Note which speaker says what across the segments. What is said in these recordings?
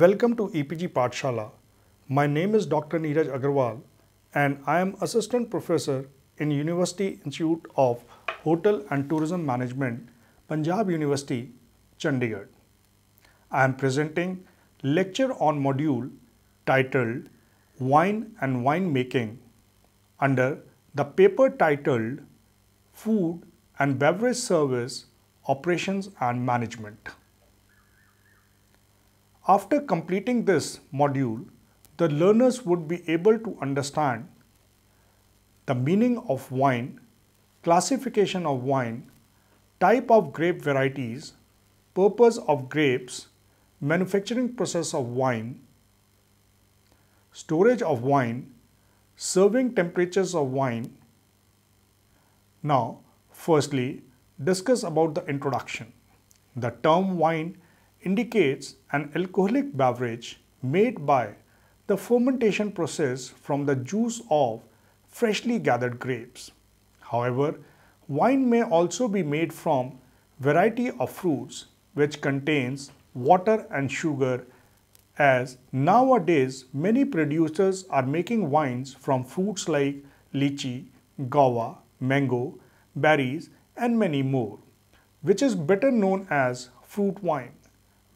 Speaker 1: Welcome to EPG Patshala. My name is Dr. Neeraj Agarwal and I am Assistant Professor in University Institute of Hotel and Tourism Management, Punjab University, Chandigarh. I am presenting lecture on module titled Wine and Wine Making under the paper titled Food and Beverage Service Operations and Management. After completing this module, the learners would be able to understand the meaning of wine, classification of wine, type of grape varieties, purpose of grapes, manufacturing process of wine, storage of wine, serving temperatures of wine. Now, firstly, discuss about the introduction. The term wine indicates an alcoholic beverage made by the fermentation process from the juice of freshly gathered grapes. However, wine may also be made from variety of fruits which contains water and sugar as nowadays many producers are making wines from fruits like lychee, guava, mango, berries and many more which is better known as fruit wine.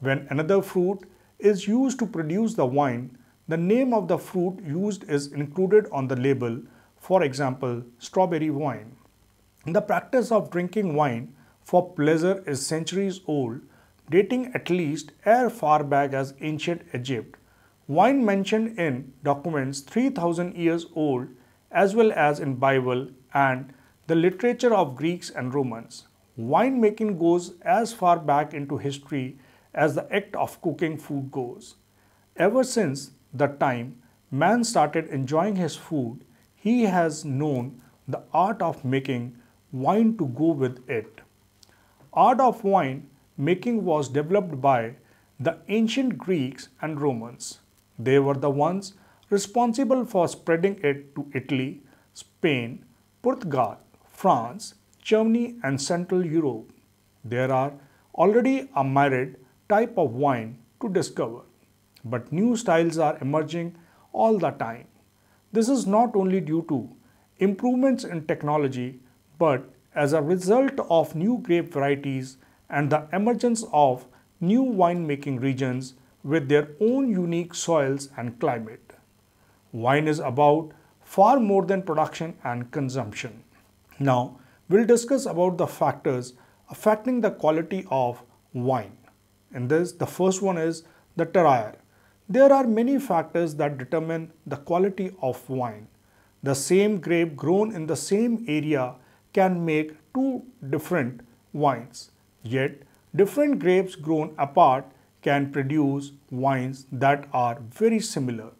Speaker 1: When another fruit is used to produce the wine, the name of the fruit used is included on the label, for example, strawberry wine. The practice of drinking wine for pleasure is centuries old, dating at least as far back as ancient Egypt. Wine mentioned in documents 3000 years old as well as in Bible and the literature of Greeks and Romans. Winemaking goes as far back into history as the act of cooking food goes. Ever since that time man started enjoying his food, he has known the art of making wine to go with it. Art of wine making was developed by the ancient Greeks and Romans. They were the ones responsible for spreading it to Italy, Spain, Portugal, France, Germany and Central Europe. There are already a myriad type of wine to discover. But new styles are emerging all the time. This is not only due to improvements in technology, but as a result of new grape varieties and the emergence of new winemaking regions with their own unique soils and climate. Wine is about far more than production and consumption. Now, we'll discuss about the factors affecting the quality of wine. In this, the first one is the terroir. There are many factors that determine the quality of wine. The same grape grown in the same area can make two different wines. Yet, different grapes grown apart can produce wines that are very similar.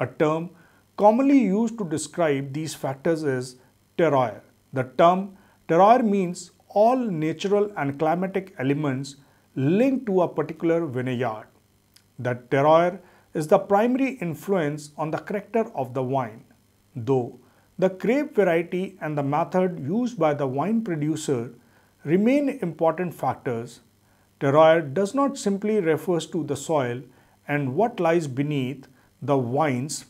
Speaker 1: A term commonly used to describe these factors is terroir. The term terroir means all natural and climatic elements linked to a particular vineyard. The terroir is the primary influence on the character of the wine, though the grape variety and the method used by the wine producer remain important factors. Terroir does not simply refers to the soil and what lies beneath the wines,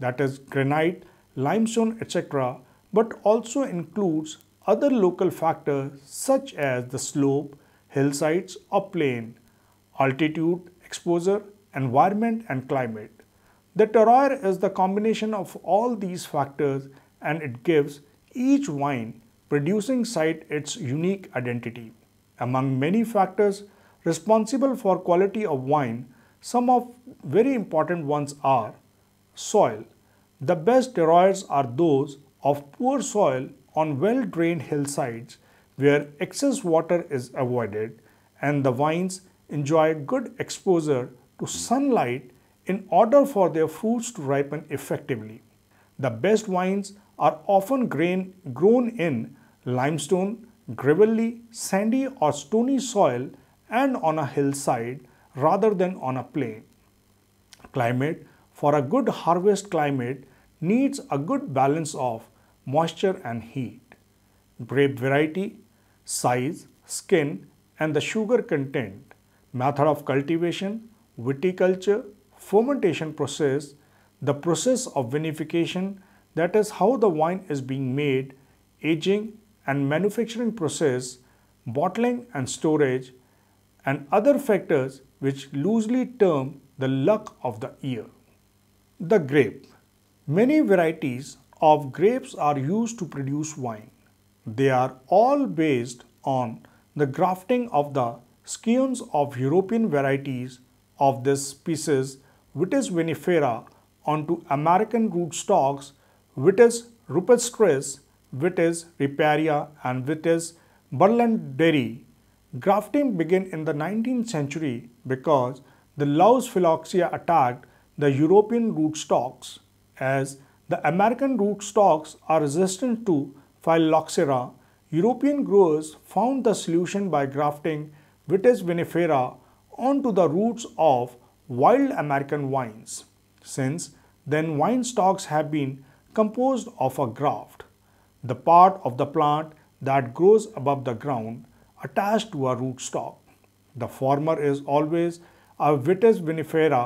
Speaker 1: that is granite, limestone, etc., but also includes other local factors such as the slope, hillsides or plain, altitude, exposure, environment and climate. The terroir is the combination of all these factors and it gives each wine producing site its unique identity. Among many factors responsible for quality of wine, some of very important ones are soil. The best terroirs are those of poor soil on well-drained hillsides where excess water is avoided and the vines enjoy good exposure to sunlight in order for their fruits to ripen effectively. The best vines are often grain, grown in limestone, gravelly, sandy or stony soil and on a hillside rather than on a plain. Climate For a good harvest climate needs a good balance of moisture and heat. Grape variety size, skin and the sugar content, method of cultivation, viticulture, fermentation process, the process of vinification that is how the wine is being made, aging and manufacturing process, bottling and storage and other factors which loosely term the luck of the year. The grape. Many varieties of grapes are used to produce wine. They are all based on the grafting of the scions of European varieties of this species Vitis vinifera onto American rootstocks Vitis rupestris, Vitis riparia and Vitis berlanderi. Grafting began in the 19th century because the Laos phylloxia attacked the European rootstocks as the American rootstocks are resistant to phylloxera, European growers found the solution by grafting Vitis vinifera onto the roots of wild American vines. Since then, wine stalks have been composed of a graft, the part of the plant that grows above the ground attached to a rootstock. The former is always a Vitis vinifera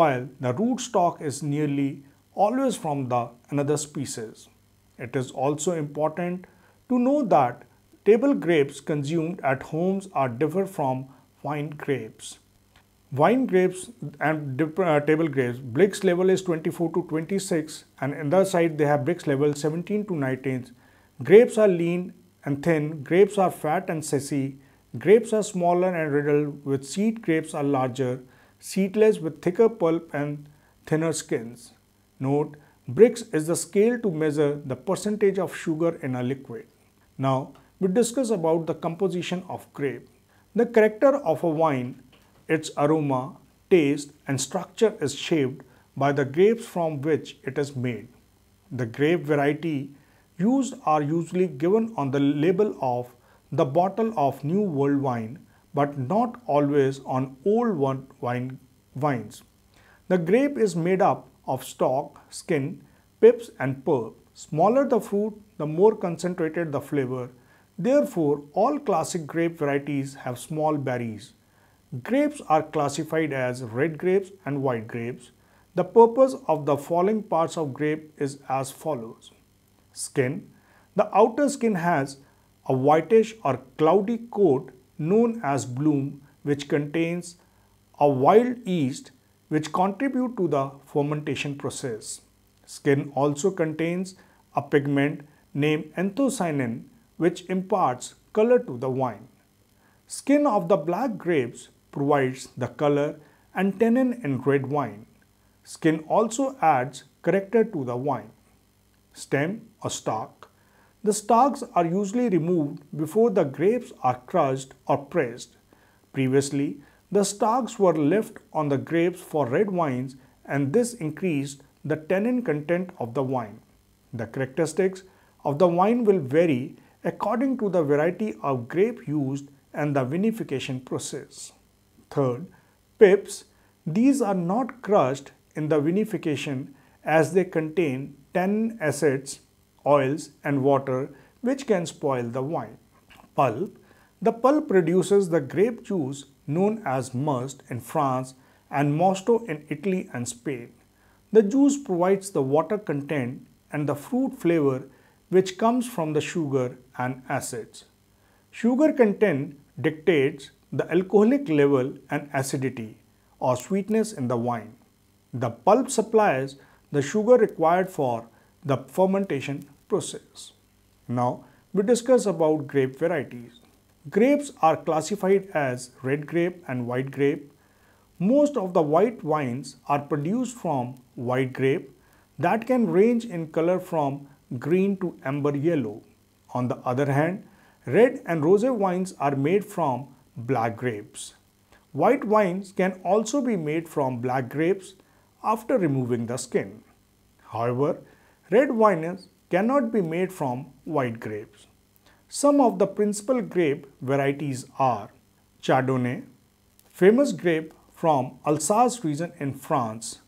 Speaker 1: while the rootstock is nearly always from the another species. It is also important to know that table grapes consumed at homes are different from wine grapes. Wine grapes and uh, table grapes, Brix level is 24 to 26 and on the other side they have brix level 17 to 19. Grapes are lean and thin, grapes are fat and sassy, grapes are smaller and riddled with seed grapes are larger, seedless with thicker pulp and thinner skins. Note Bricks is the scale to measure the percentage of sugar in a liquid. Now, we discuss about the composition of grape. The character of a wine, its aroma, taste and structure is shaped by the grapes from which it is made. The grape variety used are usually given on the label of the bottle of new world wine but not always on old wine wines. The grape is made up of stalk, skin, pips and pulp. Smaller the fruit, the more concentrated the flavor. Therefore, all classic grape varieties have small berries. Grapes are classified as red grapes and white grapes. The purpose of the following parts of grape is as follows. Skin. The outer skin has a whitish or cloudy coat known as bloom which contains a wild yeast which contribute to the fermentation process. Skin also contains a pigment named anthocyanin which imparts color to the wine. Skin of the black grapes provides the color and tannin in red wine. Skin also adds character to the wine. Stem or stalk. The stalks are usually removed before the grapes are crushed or pressed. Previously, the stalks were left on the grapes for red wines and this increased the tannin content of the wine. The characteristics of the wine will vary according to the variety of grape used and the vinification process. Third, pips. These are not crushed in the vinification as they contain tannin acids, oils and water which can spoil the wine. Pulp. The pulp produces the grape juice known as Must in France and Mosto in Italy and Spain. The juice provides the water content and the fruit flavor which comes from the sugar and acids. Sugar content dictates the alcoholic level and acidity or sweetness in the wine. The pulp supplies the sugar required for the fermentation process. Now we discuss about grape varieties. Grapes are classified as red grape and white grape. Most of the white wines are produced from white grape that can range in color from green to amber yellow. On the other hand, red and rosé wines are made from black grapes. White wines can also be made from black grapes after removing the skin. However, red wines cannot be made from white grapes. Some of the principal grape varieties are Chardonnay, famous grape from Alsace region in France,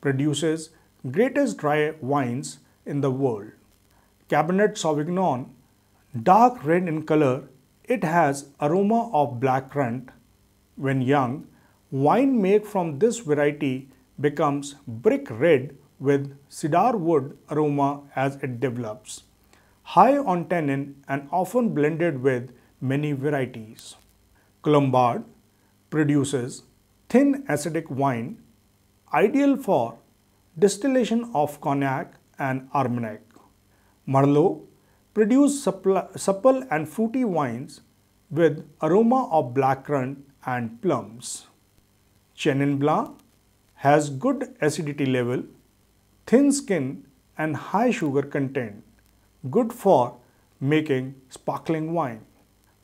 Speaker 1: produces greatest dry wines in the world. Cabernet Sauvignon, dark red in color, it has aroma of black currant. When young, wine made from this variety becomes brick red with cedar wood aroma as it develops high on tannin and often blended with many varieties. Colombard produces thin acidic wine ideal for distillation of cognac and armagnac. Merlot produces supple and fruity wines with aroma of blackcurrant and plums. Chenin Blanc has good acidity level, thin skin and high sugar content good for making sparkling wine.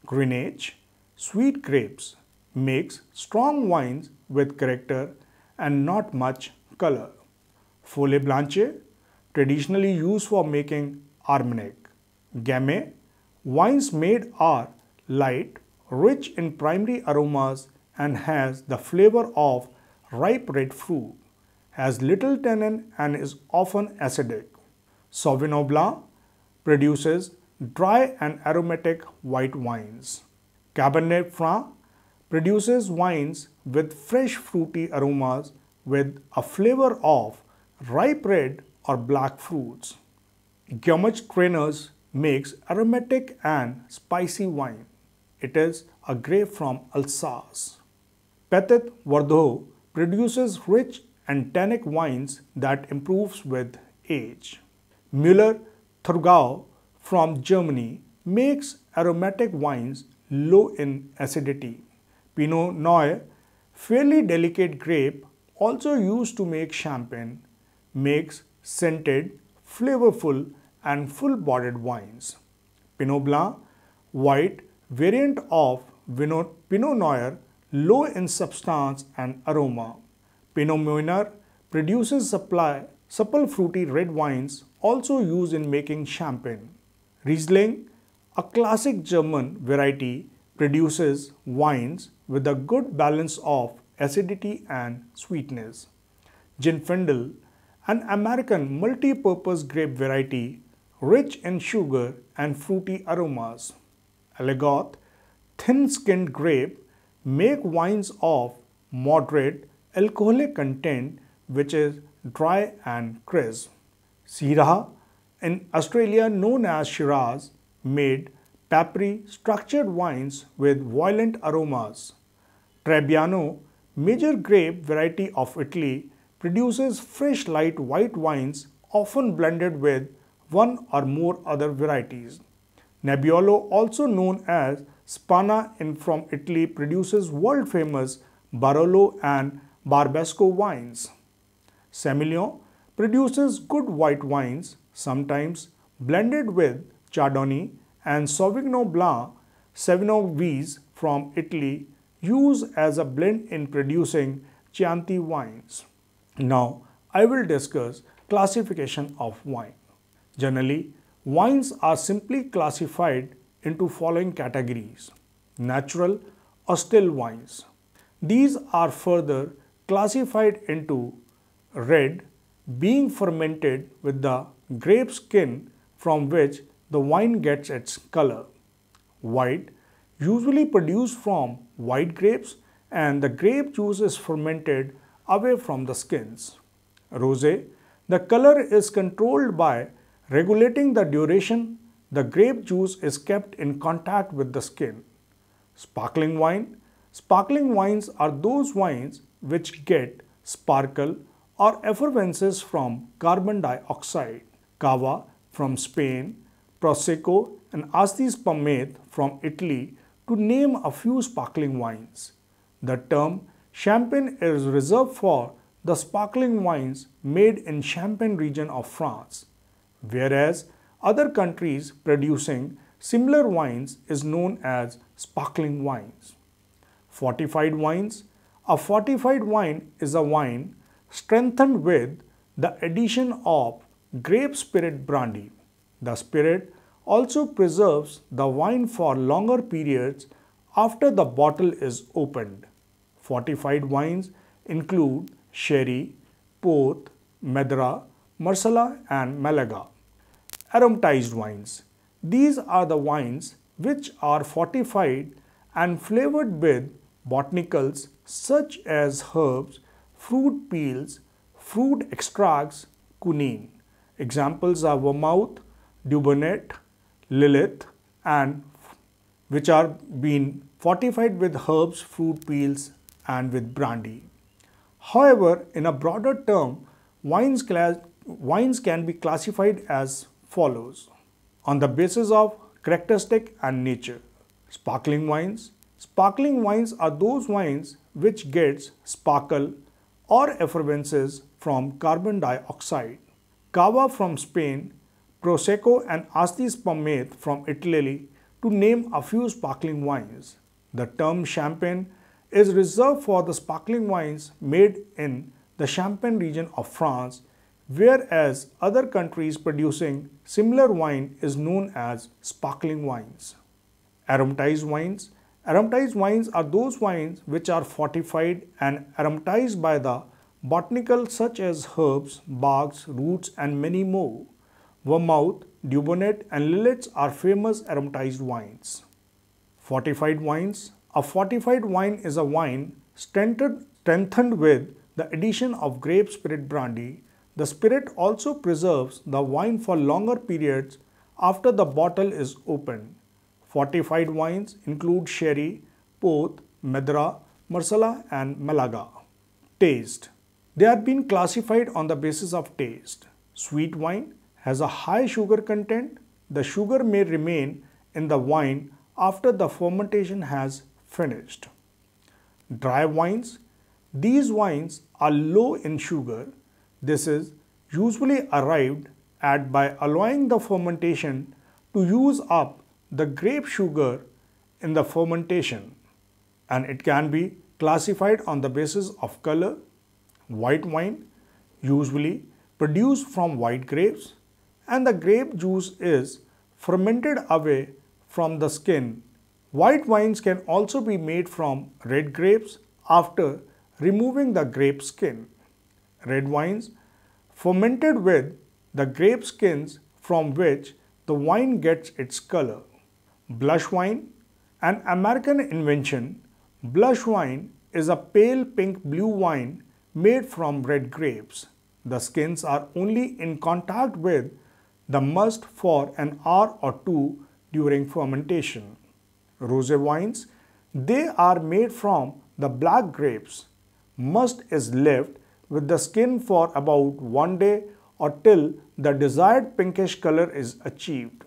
Speaker 1: Grenache, sweet grapes, makes strong wines with character and not much color. Folle Blanche, traditionally used for making Armagnac. Gamay, wines made are light, rich in primary aromas and has the flavor of ripe red fruit, has little tannin and is often acidic. Sauvignon Blanc, produces dry and aromatic white wines. Cabernet Franc produces wines with fresh fruity aromas with a flavor of ripe red or black fruits. Gummage Creners makes aromatic and spicy wine. It is a grape from Alsace. Petit Verdot produces rich and tannic wines that improves with age. Müller Thurgau from Germany makes aromatic wines low in acidity. Pinot Noir, fairly delicate grape also used to make champagne, makes scented, flavorful and full-bodied wines. Pinot Blanc, white variant of Pinot Noir, low in substance and aroma. Pinot Meunier produces supply supple fruity red wines also used in making champagne. Riesling, a classic German variety, produces wines with a good balance of acidity and sweetness. Ginfendel, an American multi-purpose grape variety, rich in sugar and fruity aromas. Allegoth, thin-skinned grape, make wines of moderate alcoholic content which is dry and crisp. Sirah in Australia known as Shiraz made papri structured wines with violent aromas. Trebbiano, major grape variety of Italy, produces fresh light white wines often blended with one or more other varieties. Nebbiolo also known as Spana in from Italy produces world famous Barolo and Barbesco wines. Semillon produces good white wines, sometimes blended with Chardonnay and Sauvignon Blanc, Sauvignon from Italy, used as a blend in producing Chianti wines. Now, I will discuss classification of wine. Generally, wines are simply classified into following categories. Natural or still wines. These are further classified into red, being fermented with the grape skin from which the wine gets its color. White usually produced from white grapes and the grape juice is fermented away from the skins. Rosé, the color is controlled by regulating the duration the grape juice is kept in contact with the skin. Sparkling wine, sparkling wines are those wines which get sparkle are effervescences from carbon dioxide, cava from Spain, Prosecco and Astis Pommet from Italy to name a few sparkling wines. The term champagne is reserved for the sparkling wines made in Champagne region of France, whereas other countries producing similar wines is known as sparkling wines. Fortified wines. A fortified wine is a wine strengthened with the addition of grape spirit brandy. The spirit also preserves the wine for longer periods after the bottle is opened. Fortified wines include sherry, port, Madra, Marsala and Malaga. Aromatized wines. These are the wines which are fortified and flavored with botanicals such as herbs, fruit peels, fruit extracts, quinine. Examples are vermouth, dubernet, lilith and which are being fortified with herbs, fruit peels and with brandy. However, in a broader term, wines, wines can be classified as follows on the basis of characteristic and nature. Sparkling wines. Sparkling wines are those wines which gets sparkle or effervescences from carbon dioxide. Cava from Spain, Prosecco and Asti Spumante from Italy to name a few sparkling wines. The term champagne is reserved for the sparkling wines made in the Champagne region of France, whereas other countries producing similar wine is known as sparkling wines. Aromatized wines Aromatized wines are those wines which are fortified and aromatized by the botanicals such as herbs, barks, roots and many more. Vermouth, Dubonnet and Lillets are famous aromatized wines. Fortified wines A fortified wine is a wine strengthened with the addition of grape spirit brandy. The spirit also preserves the wine for longer periods after the bottle is opened. Fortified wines include sherry, port, Madra, Marsala and Malaga. Taste They have been classified on the basis of taste. Sweet wine has a high sugar content. The sugar may remain in the wine after the fermentation has finished. Dry wines These wines are low in sugar. This is usually arrived at by allowing the fermentation to use up the grape sugar in the fermentation and it can be classified on the basis of color. White wine usually produced from white grapes and the grape juice is fermented away from the skin. White wines can also be made from red grapes after removing the grape skin. Red wines fermented with the grape skins from which the wine gets its color blush wine. An American invention, blush wine is a pale pink blue wine made from red grapes. The skins are only in contact with the must for an hour or two during fermentation. Rosé wines, they are made from the black grapes. Must is left with the skin for about one day or till the desired pinkish color is achieved.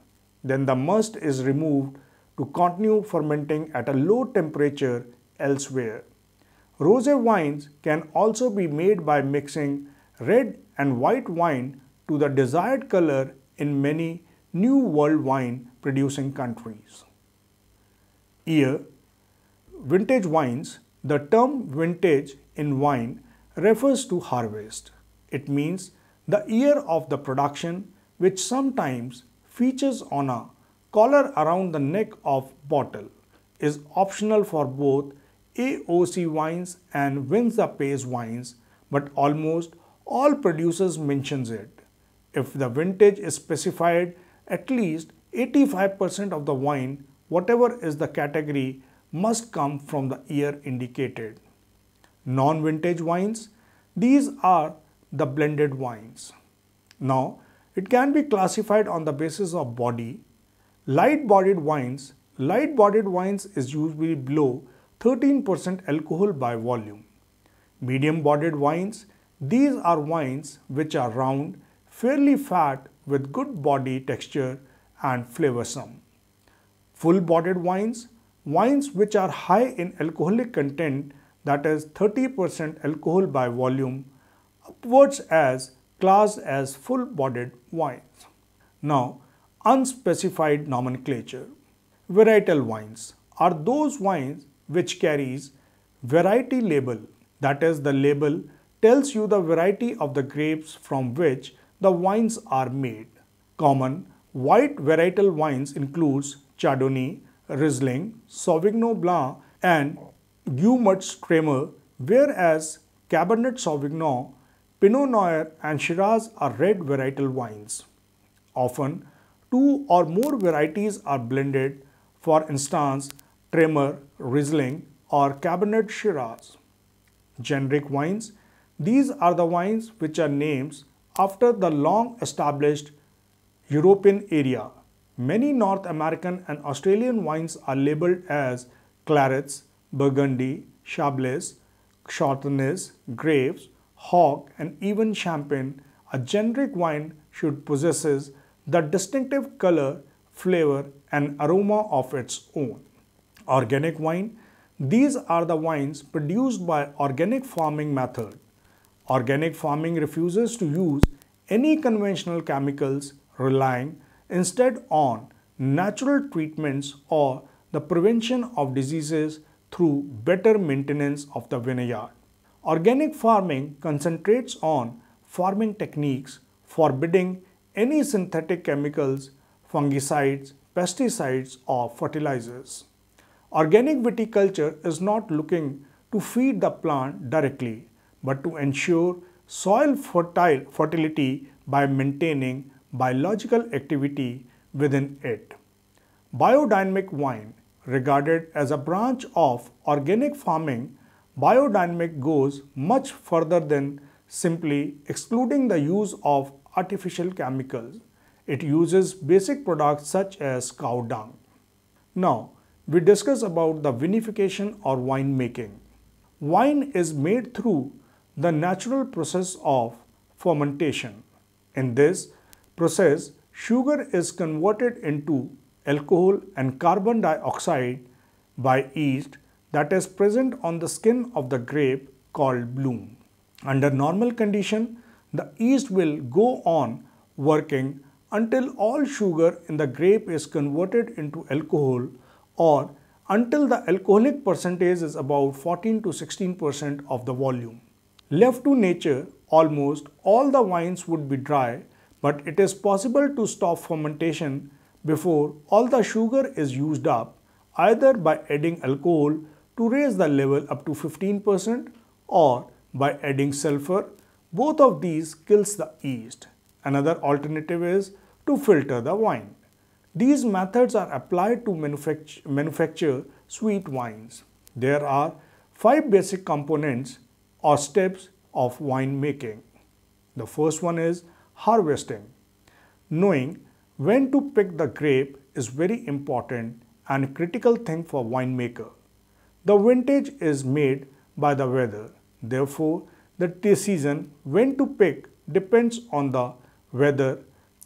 Speaker 1: Then the must is removed to continue fermenting at a low temperature elsewhere. Rosé wines can also be made by mixing red and white wine to the desired color in many new world wine producing countries. Year Vintage wines, the term vintage in wine refers to harvest. It means the year of the production which sometimes features on a collar around the neck of bottle is optional for both AOC wines and Windsor Pace wines, but almost all producers mentions it. If the vintage is specified, at least 85% of the wine, whatever is the category, must come from the year indicated. Non-vintage wines, these are the blended wines. Now, it can be classified on the basis of body. Light bodied wines, light bodied wines is usually below 13% alcohol by volume. Medium bodied wines, these are wines which are round, fairly fat with good body texture and flavorsome. Full bodied wines, wines which are high in alcoholic content that is 30% alcohol by volume upwards as classed as full bodied wines. Now, unspecified nomenclature. Varietal wines are those wines which carries variety label that is the label tells you the variety of the grapes from which the wines are made. Common white varietal wines includes Chardonnay, Riesling, Sauvignon Blanc and Gewurztraminer. whereas Cabernet Sauvignon Pinot Noir and Shiraz are red varietal wines. Often, two or more varieties are blended, for instance, Tremor, Riesling, or Cabernet Shiraz. Generic wines, these are the wines which are names after the long established European area. Many North American and Australian wines are labeled as clarets, burgundy, chablis, chardonnays, grapes, Hock, and even champagne, a generic wine should possesses the distinctive color, flavor, and aroma of its own. Organic wine These are the wines produced by organic farming method. Organic farming refuses to use any conventional chemicals relying instead on natural treatments or the prevention of diseases through better maintenance of the vineyard. Organic farming concentrates on farming techniques forbidding any synthetic chemicals, fungicides, pesticides or fertilizers. Organic viticulture is not looking to feed the plant directly, but to ensure soil fertile fertility by maintaining biological activity within it. Biodynamic wine, regarded as a branch of organic farming, biodynamic goes much further than simply excluding the use of artificial chemicals. It uses basic products such as cow dung. Now, we discuss about the vinification or wine making. Wine is made through the natural process of fermentation. In this process, sugar is converted into alcohol and carbon dioxide by yeast that is present on the skin of the grape called bloom. Under normal condition, the yeast will go on working until all sugar in the grape is converted into alcohol or until the alcoholic percentage is about 14 to 16% of the volume. Left to nature, almost all the wines would be dry, but it is possible to stop fermentation before all the sugar is used up either by adding alcohol to raise the level up to 15% or by adding sulfur. Both of these kills the yeast. Another alternative is to filter the wine. These methods are applied to manufacture, manufacture sweet wines. There are five basic components or steps of wine making. The first one is harvesting. Knowing when to pick the grape is very important and critical thing for winemaker. The vintage is made by the weather. Therefore, the season when to pick depends on the weather.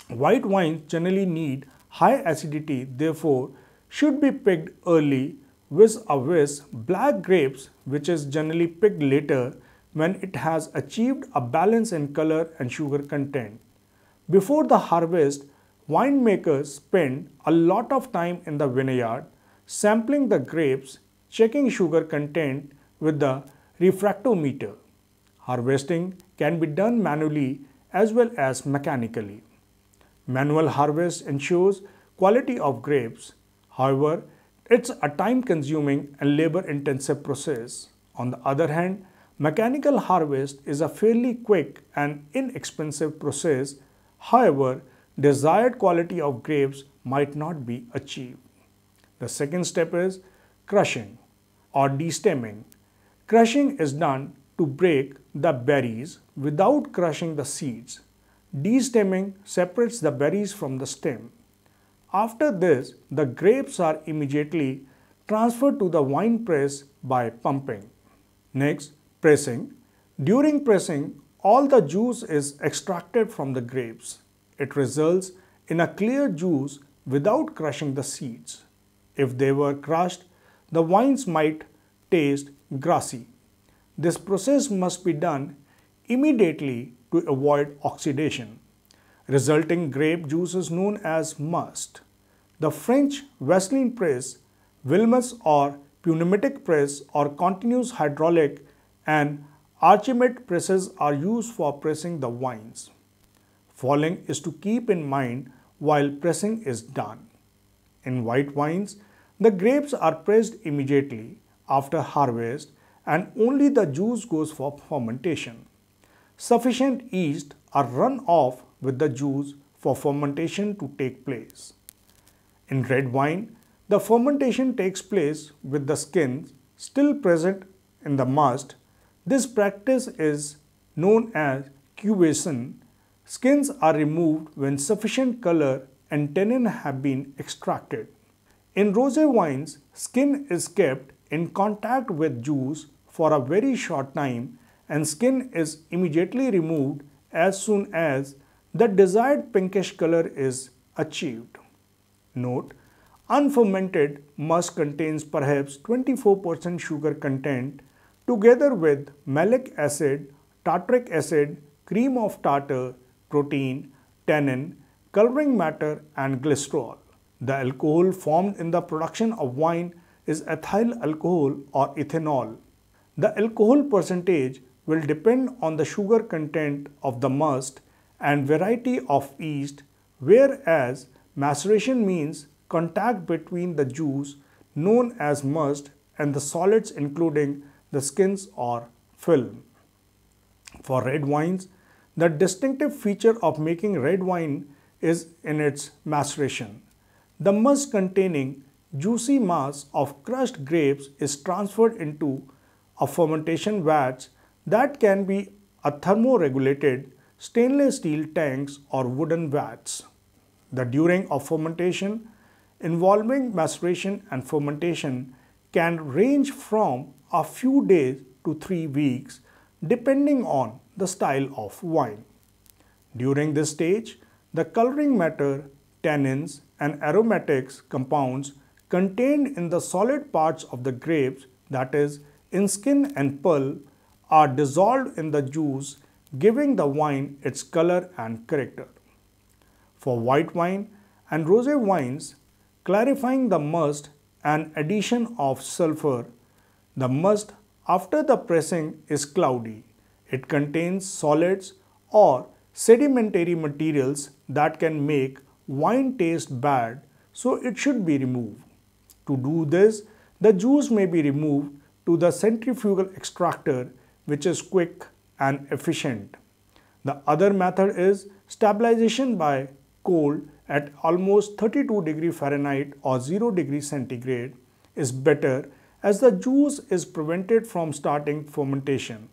Speaker 1: White wines generally need high acidity, therefore, should be picked early with a vis black grapes which is generally picked later when it has achieved a balance in color and sugar content. Before the harvest, winemakers spend a lot of time in the vineyard sampling the grapes checking sugar content with the refractometer. Harvesting can be done manually as well as mechanically. Manual harvest ensures quality of grapes. However, it's a time-consuming and labor-intensive process. On the other hand, mechanical harvest is a fairly quick and inexpensive process. However, desired quality of grapes might not be achieved. The second step is crushing or destemming. Crushing is done to break the berries without crushing the seeds. Destemming separates the berries from the stem. After this, the grapes are immediately transferred to the wine press by pumping. Next, pressing. During pressing, all the juice is extracted from the grapes. It results in a clear juice without crushing the seeds. If they were crushed, the wines might taste grassy. This process must be done immediately to avoid oxidation. Resulting grape juice is known as must. The French Wesleyan press, Wilms or pneumatic press or continuous hydraulic and Archimet presses are used for pressing the wines. Following is to keep in mind while pressing is done. In white wines, the grapes are pressed immediately after harvest and only the juice goes for fermentation. Sufficient yeast are run off with the juice for fermentation to take place. In red wine, the fermentation takes place with the skins still present in the must. This practice is known as cuvation. Skins are removed when sufficient color and tannin have been extracted. In rosé wines, skin is kept in contact with juice for a very short time and skin is immediately removed as soon as the desired pinkish color is achieved. Note, unfermented musk contains perhaps 24% sugar content together with malic acid, tartaric acid, cream of tartar, protein, tannin, coloring matter and glycerol. The alcohol formed in the production of wine is ethyl alcohol or ethanol. The alcohol percentage will depend on the sugar content of the must and variety of yeast, whereas maceration means contact between the juice known as must and the solids including the skins or film. For red wines, the distinctive feature of making red wine is in its maceration. The musk containing juicy mass of crushed grapes is transferred into a fermentation vat that can be a thermoregulated stainless steel tanks or wooden vats. The during of fermentation involving maceration and fermentation can range from a few days to 3 weeks depending on the style of wine. During this stage, the coloring matter, tannins and aromatics compounds contained in the solid parts of the grapes, that is, in skin and pulp, are dissolved in the juice, giving the wine its color and character. For white wine and rosé wines, clarifying the must and addition of sulfur, the must after the pressing is cloudy. It contains solids or sedimentary materials that can make wine tastes bad, so it should be removed. To do this, the juice may be removed to the centrifugal extractor which is quick and efficient. The other method is stabilization by cold at almost 32 degree Fahrenheit or 0 degree centigrade is better as the juice is prevented from starting fermentation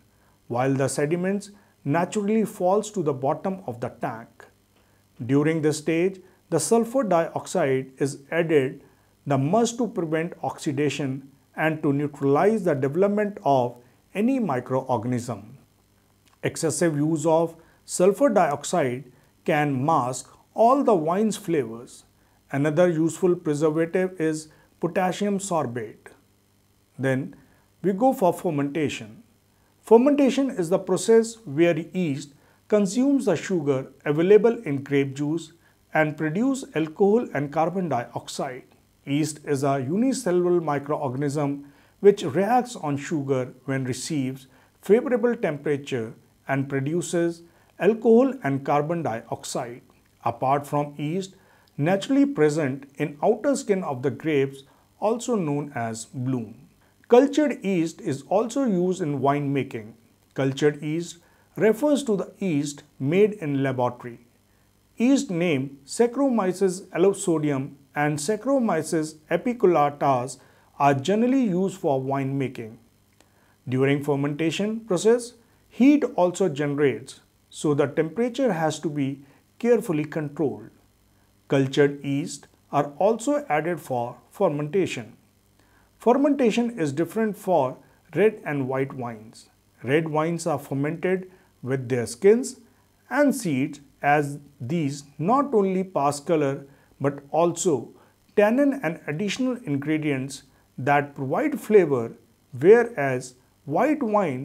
Speaker 1: while the sediments naturally falls to the bottom of the tank. During this stage, the sulfur dioxide is added the must to prevent oxidation and to neutralize the development of any microorganism. Excessive use of sulfur dioxide can mask all the wine's flavors. Another useful preservative is potassium sorbate. Then we go for fermentation. Fermentation is the process where yeast consumes the sugar available in grape juice and produce alcohol and carbon dioxide. Yeast is a unicellular microorganism which reacts on sugar when receives favorable temperature and produces alcohol and carbon dioxide. Apart from yeast, naturally present in outer skin of the grapes also known as bloom. Cultured yeast is also used in winemaking. Cultured yeast refers to the yeast made in laboratory. Yeast name Saccharomyces aloepsodium and Saccharomyces apiculotas are generally used for winemaking. During fermentation process, heat also generates, so the temperature has to be carefully controlled. Cultured yeast are also added for fermentation. Fermentation is different for red and white wines. Red wines are fermented with their skins and see it as these not only pass color but also tannin and additional ingredients that provide flavor whereas white wine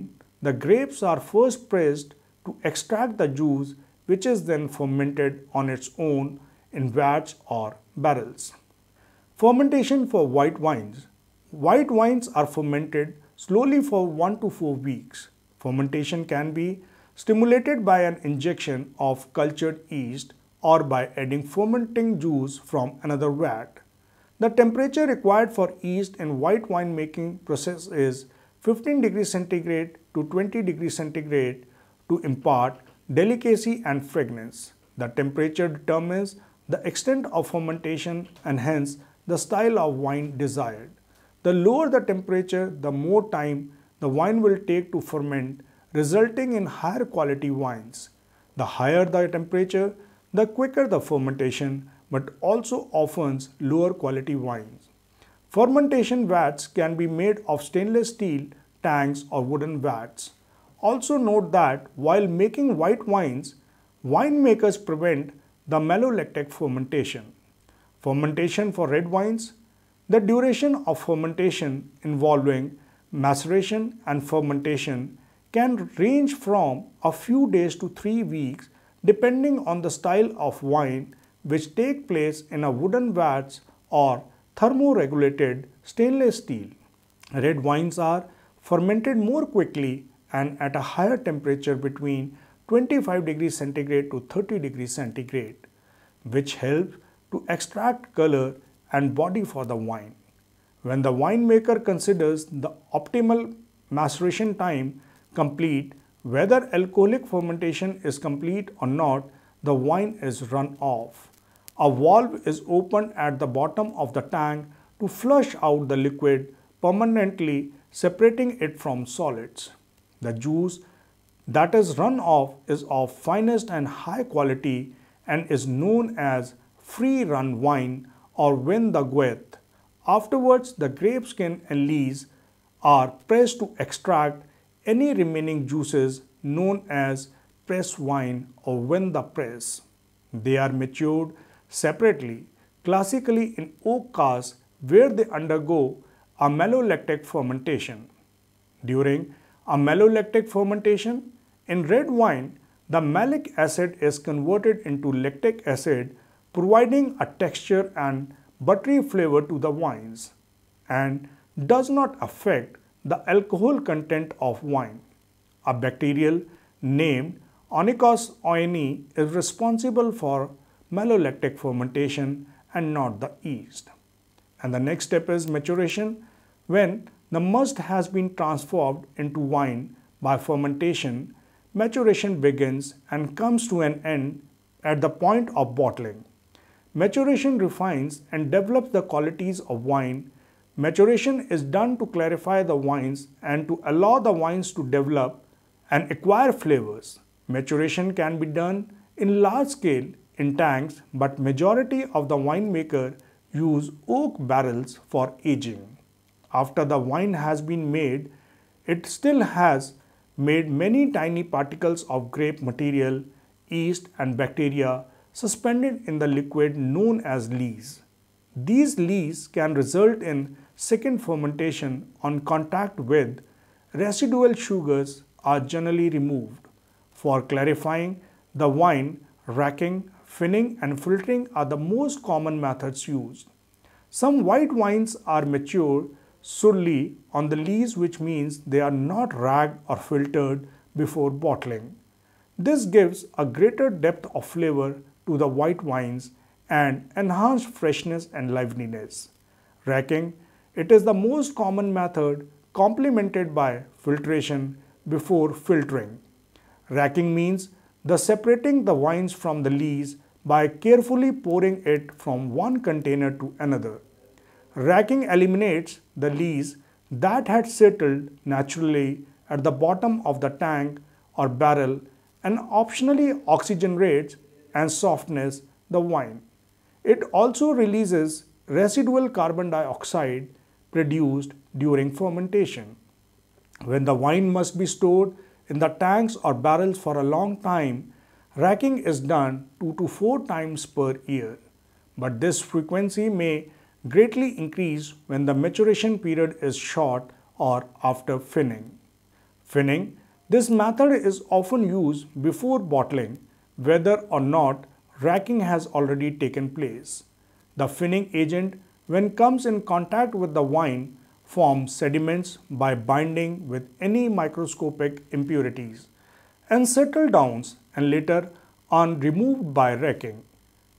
Speaker 1: the grapes are first pressed to extract the juice which is then fermented on its own in vats or barrels. Fermentation for white wines. White wines are fermented slowly for 1 to 4 weeks. Fermentation can be stimulated by an injection of cultured yeast or by adding fermenting juice from another vat. The temperature required for yeast in white wine making process is 15 degrees centigrade to 20 degrees centigrade to impart delicacy and fragrance. The temperature determines the extent of fermentation and hence the style of wine desired. The lower the temperature, the more time the wine will take to ferment resulting in higher quality wines. The higher the temperature, the quicker the fermentation, but also often lower quality wines. Fermentation vats can be made of stainless steel tanks or wooden vats. Also note that while making white wines, winemakers prevent the malolactic fermentation. Fermentation for red wines, the duration of fermentation involving maceration and fermentation can range from a few days to 3 weeks depending on the style of wine which take place in a wooden vats or thermoregulated stainless steel. Red wines are fermented more quickly and at a higher temperature between 25 degrees centigrade to 30 degrees centigrade which helps to extract color and body for the wine. When the winemaker considers the optimal maceration time, complete, whether alcoholic fermentation is complete or not, the wine is run off. A valve is opened at the bottom of the tank to flush out the liquid permanently, separating it from solids. The juice that is run off is of finest and high quality and is known as free run wine or vin de guet. Afterwards, the grape skin and lees are pressed to extract any remaining juices known as press wine or when the press. They are matured separately, classically in oak casks where they undergo a malolactic fermentation. During a malolactic fermentation, in red wine, the malic acid is converted into lactic acid, providing a texture and buttery flavor to the wines and does not affect the alcohol content of wine. A bacterial named Onychos oini is responsible for malolactic fermentation and not the yeast. And the next step is maturation when the must has been transformed into wine by fermentation, maturation begins and comes to an end at the point of bottling. Maturation refines and develops the qualities of wine Maturation is done to clarify the wines and to allow the wines to develop and acquire flavors. Maturation can be done in large scale in tanks, but majority of the winemaker use oak barrels for aging. After the wine has been made, it still has made many tiny particles of grape material, yeast and bacteria suspended in the liquid known as lees. These lees can result in second fermentation on contact with residual sugars are generally removed. For clarifying, the wine, racking, finning and filtering are the most common methods used. Some white wines are mature solely on the lees which means they are not ragged or filtered before bottling. This gives a greater depth of flavor to the white wines and enhance freshness and liveliness. Racking, it is the most common method complemented by filtration before filtering. Racking means the separating the wines from the lees by carefully pouring it from one container to another. Racking eliminates the lees that had settled naturally at the bottom of the tank or barrel and optionally oxygenates and softens the wine. It also releases residual carbon dioxide produced during fermentation. When the wine must be stored in the tanks or barrels for a long time, racking is done 2 to 4 times per year. But this frequency may greatly increase when the maturation period is short or after finning. Finning, this method is often used before bottling whether or not Racking has already taken place. The finning agent, when comes in contact with the wine, forms sediments by binding with any microscopic impurities and settle downs and later on removed by racking.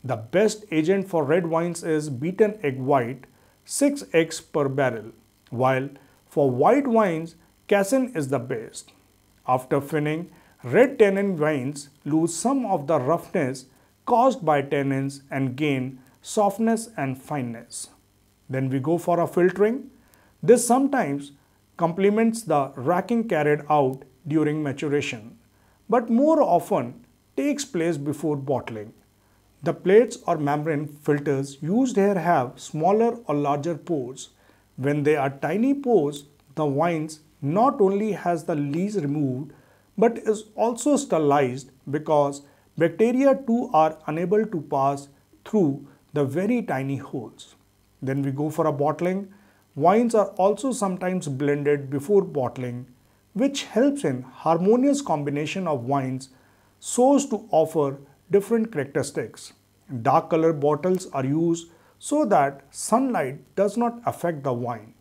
Speaker 1: The best agent for red wines is beaten egg white, 6 eggs per barrel, while for white wines, casin is the best. After finning, red tannin wines lose some of the roughness caused by tannins and gain softness and fineness. Then we go for a filtering. This sometimes complements the racking carried out during maturation, but more often takes place before bottling. The plates or membrane filters used here have smaller or larger pores. When they are tiny pores, the wines not only has the lees removed, but is also sterilized because Bacteria too are unable to pass through the very tiny holes. Then we go for a bottling. Wines are also sometimes blended before bottling, which helps in harmonious combination of wines so as to offer different characteristics. Dark color bottles are used so that sunlight does not affect the wine.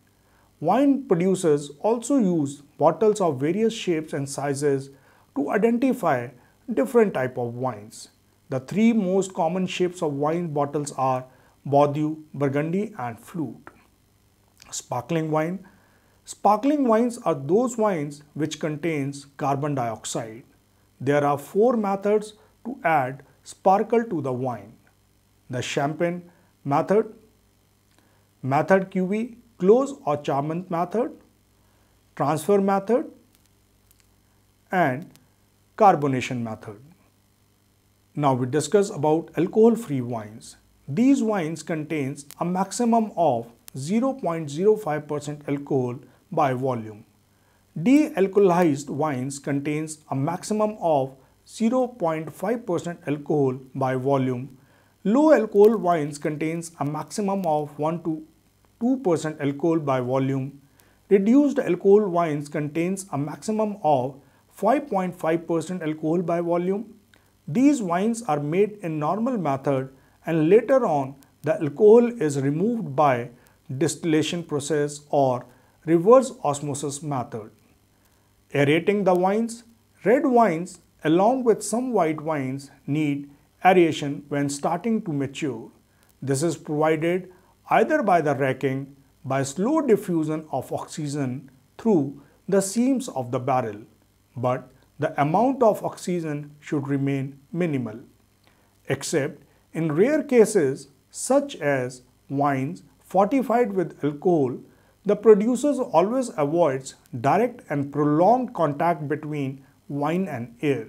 Speaker 1: Wine producers also use bottles of various shapes and sizes to identify different type of wines. The three most common shapes of wine bottles are Bordeaux, Burgundy and Flute. Sparkling wine. Sparkling wines are those wines which contains carbon dioxide. There are four methods to add sparkle to the wine. The champagne method, method QV, close or charmant method, transfer method and carbonation method. Now we discuss about alcohol-free wines. These wines contains a maximum of 0.05% alcohol by volume. De-alcoholized wines contains a maximum of 0.5% alcohol by volume. Low alcohol wines contains a maximum of 1 to 2% alcohol by volume. Reduced alcohol wines contains a maximum of 5.5% alcohol by volume. These wines are made in normal method and later on the alcohol is removed by distillation process or reverse osmosis method. Aerating the wines, red wines along with some white wines need aeration when starting to mature. This is provided either by the racking, by slow diffusion of oxygen through the seams of the barrel but the amount of oxygen should remain minimal, except in rare cases such as wines fortified with alcohol, the producers always avoids direct and prolonged contact between wine and air.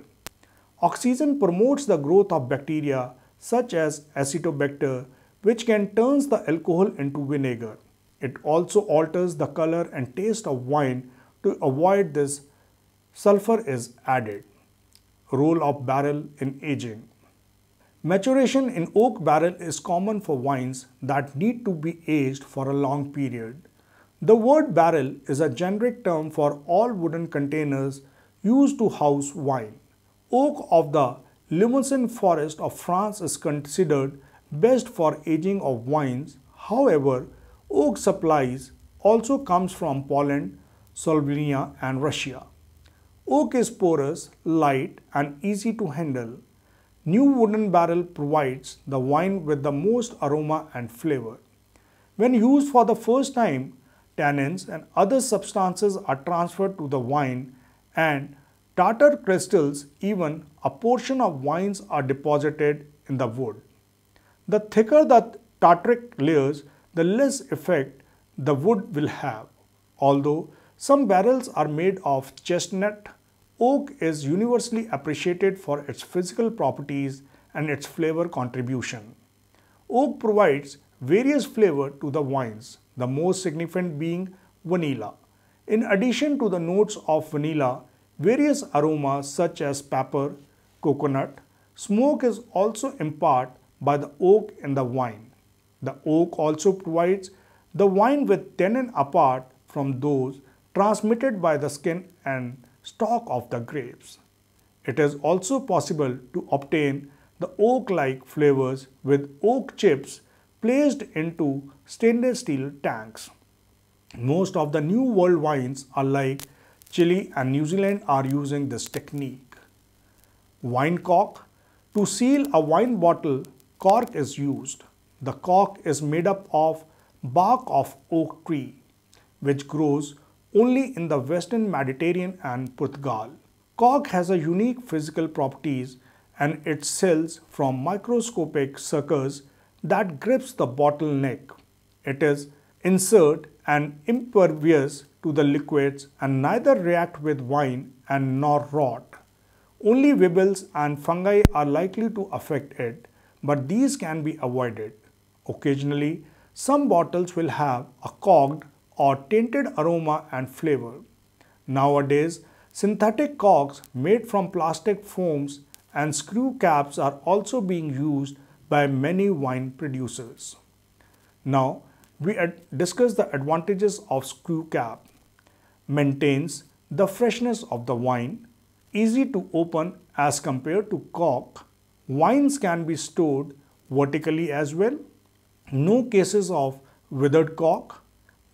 Speaker 1: Oxygen promotes the growth of bacteria such as acetobacter which can turn the alcohol into vinegar. It also alters the color and taste of wine to avoid this Sulfur is added. Role of barrel in aging. Maturation in oak barrel is common for wines that need to be aged for a long period. The word barrel is a generic term for all wooden containers used to house wine. Oak of the Limousin forest of France is considered best for aging of wines. However, oak supplies also comes from Poland, Slovenia and Russia. Oak is porous, light and easy to handle. New wooden barrel provides the wine with the most aroma and flavor. When used for the first time, tannins and other substances are transferred to the wine and tartar crystals even a portion of wines are deposited in the wood. The thicker the tartaric layers, the less effect the wood will have, although some barrels are made of chestnut. Oak is universally appreciated for its physical properties and its flavor contribution. Oak provides various flavor to the wines, the most significant being vanilla. In addition to the notes of vanilla, various aromas such as pepper, coconut, smoke is also imparted by the oak in the wine. The oak also provides the wine with tannin apart from those transmitted by the skin and stalk of the grapes. It is also possible to obtain the oak-like flavors with oak chips placed into stainless steel tanks. Most of the New World wines are like Chile and New Zealand are using this technique. Wine cork. To seal a wine bottle, cork is used. The cork is made up of bark of oak tree, which grows only in the Western Mediterranean and Portugal. Cork has a unique physical properties and it cells, from microscopic suckers that grips the bottleneck. It is insert and impervious to the liquids and neither react with wine and nor rot. Only wibbles and fungi are likely to affect it, but these can be avoided. Occasionally, some bottles will have a cogged or tainted aroma and flavor. Nowadays, synthetic corks made from plastic foams and screw caps are also being used by many wine producers. Now, we discuss the advantages of screw cap. Maintains the freshness of the wine, easy to open as compared to cork. Wines can be stored vertically as well. No cases of withered cork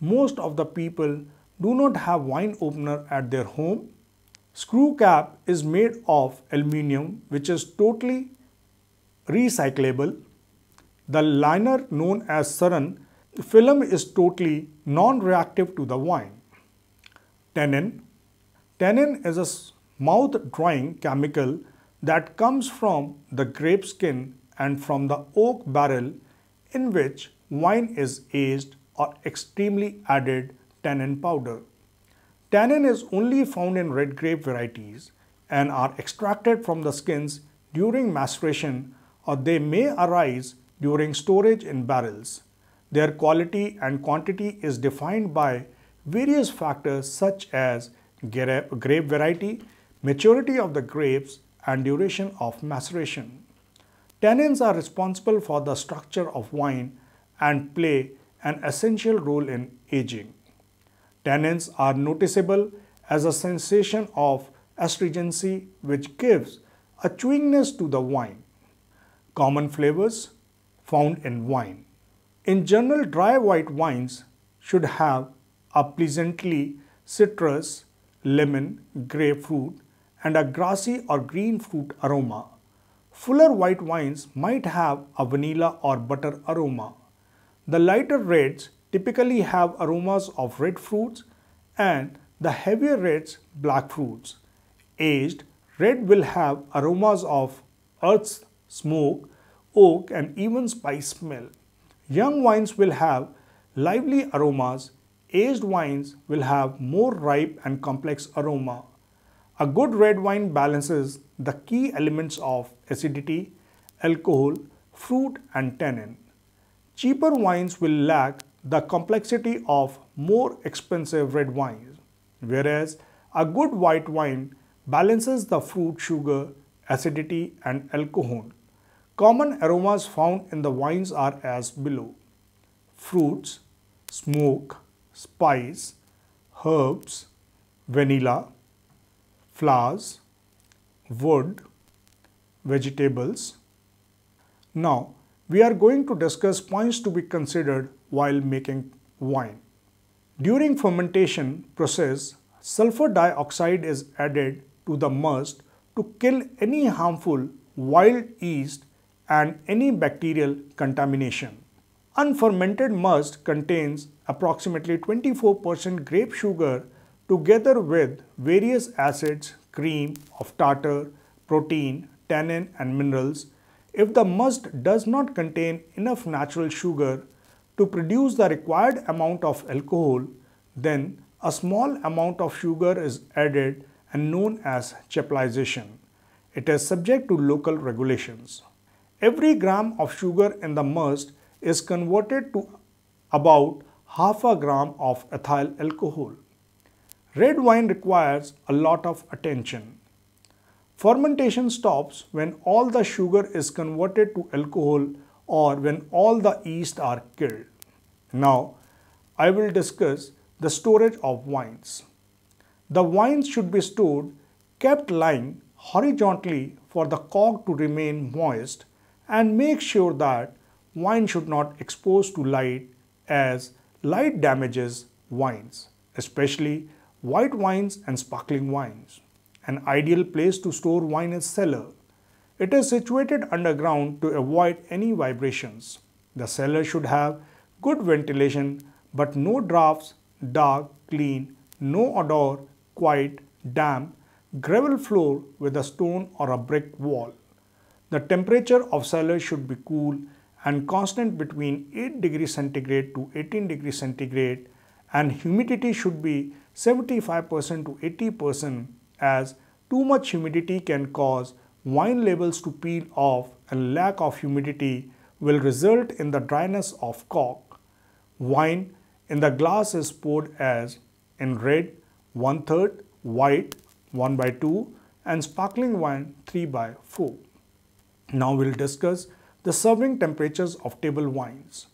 Speaker 1: most of the people do not have wine opener at their home. Screw cap is made of aluminium which is totally recyclable. The liner known as saran film is totally non-reactive to the wine. Tannin Tannin is a mouth-drying chemical that comes from the grape skin and from the oak barrel in which wine is aged or extremely added tannin powder. Tannin is only found in red grape varieties and are extracted from the skins during maceration or they may arise during storage in barrels. Their quality and quantity is defined by various factors such as grape variety, maturity of the grapes and duration of maceration. Tannins are responsible for the structure of wine and play an essential role in aging. Tannins are noticeable as a sensation of astringency which gives a chewiness to the wine. Common flavors found in wine. In general, dry white wines should have a pleasantly citrus, lemon, grapefruit and a grassy or green fruit aroma. Fuller white wines might have a vanilla or butter aroma. The lighter reds typically have aromas of red fruits and the heavier reds black fruits. Aged, red will have aromas of earth, smoke, oak and even spice smell. Young wines will have lively aromas, aged wines will have more ripe and complex aroma. A good red wine balances the key elements of acidity, alcohol, fruit and tannin. Cheaper wines will lack the complexity of more expensive red wines, whereas a good white wine balances the fruit, sugar, acidity and alcohol. Common aromas found in the wines are as below. Fruits, smoke, spice, herbs, vanilla, flowers, wood, vegetables. Now, we are going to discuss points to be considered while making wine. During fermentation process, sulfur dioxide is added to the must to kill any harmful wild yeast and any bacterial contamination. Unfermented must contains approximately 24% grape sugar together with various acids, cream of tartar, protein, tannin and minerals if the must does not contain enough natural sugar to produce the required amount of alcohol, then a small amount of sugar is added and known as chapelization. It is subject to local regulations. Every gram of sugar in the must is converted to about half a gram of ethyl alcohol. Red wine requires a lot of attention. Fermentation stops when all the sugar is converted to alcohol or when all the yeast are killed. Now, I will discuss the storage of wines. The wines should be stored kept lying horizontally for the cork to remain moist and make sure that wine should not expose to light as light damages wines, especially white wines and sparkling wines. An ideal place to store wine is cellar. It is situated underground to avoid any vibrations. The cellar should have good ventilation but no drafts, dark, clean, no odor, quiet, damp, gravel floor with a stone or a brick wall. The temperature of cellar should be cool and constant between 8 degrees centigrade to 18 degrees centigrade and humidity should be 75% to 80% as too much humidity can cause wine labels to peel off and lack of humidity will result in the dryness of cork. Wine in the glass is poured as in red 1 third, white 1 by 2 and sparkling wine 3 by 4. Now we'll discuss the serving temperatures of table wines.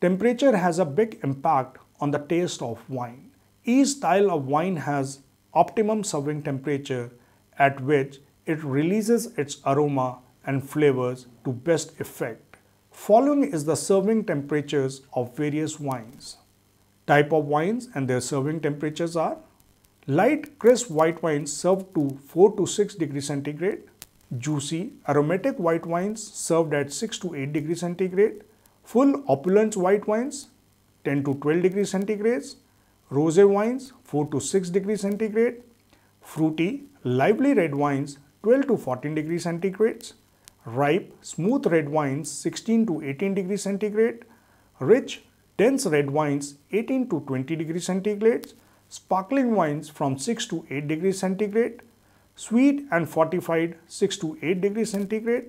Speaker 1: Temperature has a big impact on the taste of wine. Each style of wine has optimum serving temperature at which it releases its aroma and flavors to best effect. Following is the serving temperatures of various wines. Type of wines and their serving temperatures are light crisp white wines served to 4 to 6 degrees centigrade, juicy aromatic white wines served at 6 to 8 degrees centigrade, full opulence white wines 10 to 12 degrees centigrades, rosé wines 4 to 6 degrees centigrade, fruity, lively red wines 12 to 14 degrees centigrade, ripe, smooth red wines 16 to 18 degrees centigrade, rich, dense red wines 18 to 20 degrees centigrade, sparkling wines from 6 to 8 degrees centigrade, sweet and fortified 6 to 8 degrees centigrade.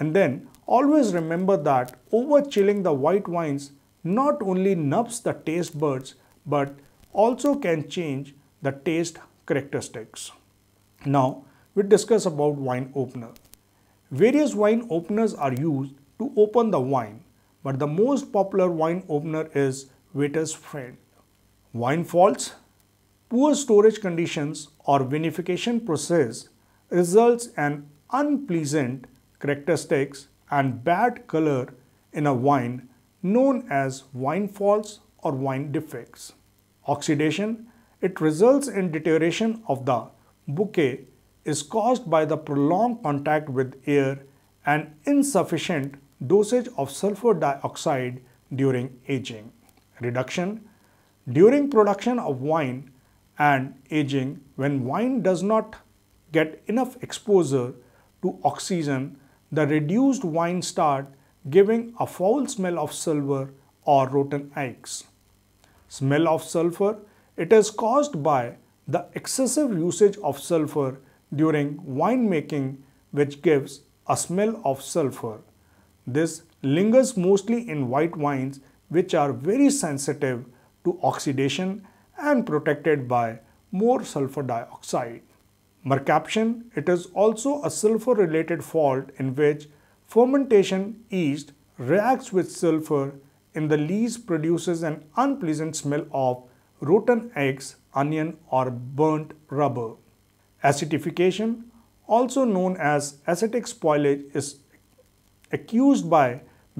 Speaker 1: And then always remember that over chilling the white wines not only nubs the taste buds but also can change the taste characteristics. Now, we discuss about wine opener. Various wine openers are used to open the wine, but the most popular wine opener is waiter's friend. Wine faults, poor storage conditions or vinification process results in unpleasant characteristics and bad color in a wine known as wine faults or wine defects. Oxidation, it results in deterioration of the bouquet is caused by the prolonged contact with air and insufficient dosage of sulfur dioxide during aging. Reduction During production of wine and aging, when wine does not get enough exposure to oxygen, the reduced wine start giving a foul smell of silver or rotten eggs smell of sulfur. It is caused by the excessive usage of sulfur during winemaking which gives a smell of sulfur. This lingers mostly in white wines which are very sensitive to oxidation and protected by more sulfur dioxide. Mercaption, it is also a sulfur related fault in which fermentation yeast reacts with sulfur in the lees produces an unpleasant smell of rotten eggs, onion or burnt rubber. Acidification, also known as acetic spoilage, is accused by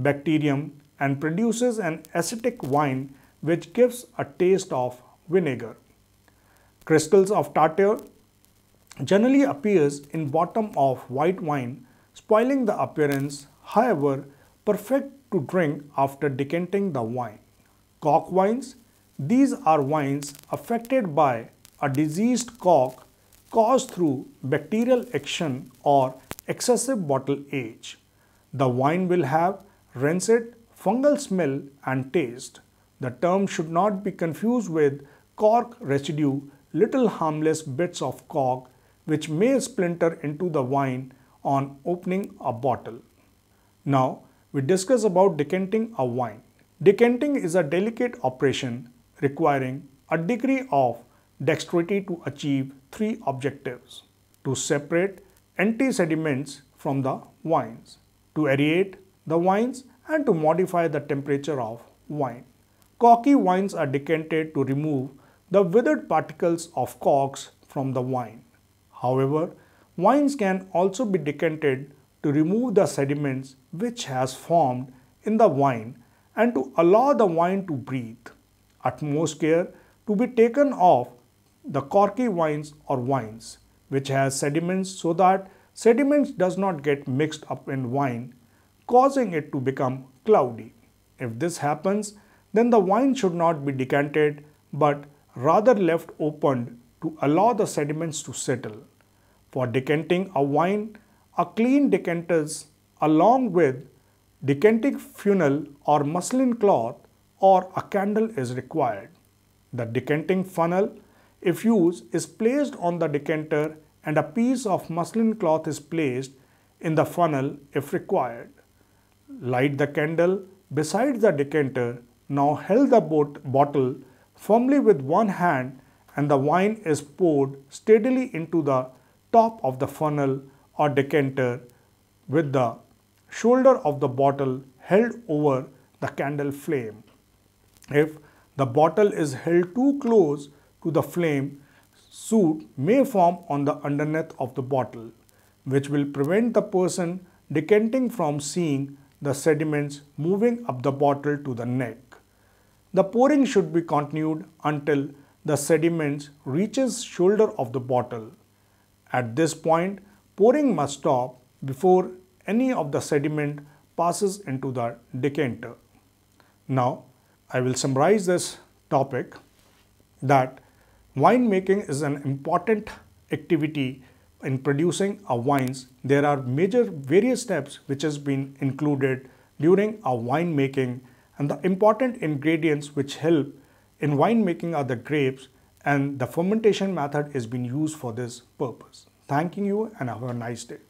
Speaker 1: bacterium and produces an acetic wine which gives a taste of vinegar. Crystals of tartar generally appears in bottom of white wine, spoiling the appearance. However, perfect to drink after decanting the wine. Cork wines. These are wines affected by a diseased cork caused through bacterial action or excessive bottle age. The wine will have rancid fungal smell and taste. The term should not be confused with cork residue, little harmless bits of cork which may splinter into the wine on opening a bottle. Now we discuss about decanting a wine. Decanting is a delicate operation requiring a degree of dexterity to achieve three objectives. To separate anti-sediments from the wines, to aerate the wines and to modify the temperature of wine. Corky wines are decanted to remove the withered particles of corks from the wine. However, wines can also be decanted to remove the sediments which has formed in the wine and to allow the wine to breathe. Utmost care to be taken off the corky wines or wines which has sediments so that sediments does not get mixed up in wine causing it to become cloudy. If this happens then the wine should not be decanted but rather left opened to allow the sediments to settle. For decanting a wine a clean decanters along with decanting funnel or muslin cloth or a candle is required. The decanting funnel, if used, is placed on the decanter and a piece of muslin cloth is placed in the funnel if required. Light the candle beside the decanter. Now held the bot bottle firmly with one hand and the wine is poured steadily into the top of the funnel or decanter with the shoulder of the bottle held over the candle flame. If the bottle is held too close to the flame, soot may form on the underneath of the bottle, which will prevent the person decanting from seeing the sediments moving up the bottle to the neck. The pouring should be continued until the sediments reaches shoulder of the bottle. At this point, Pouring must stop before any of the sediment passes into the decanter. Now, I will summarize this topic that winemaking is an important activity in producing wines. There are major various steps which has been included during a winemaking and the important ingredients which help in winemaking are the grapes and the fermentation method is being used for this purpose. Thanking you and have a nice day.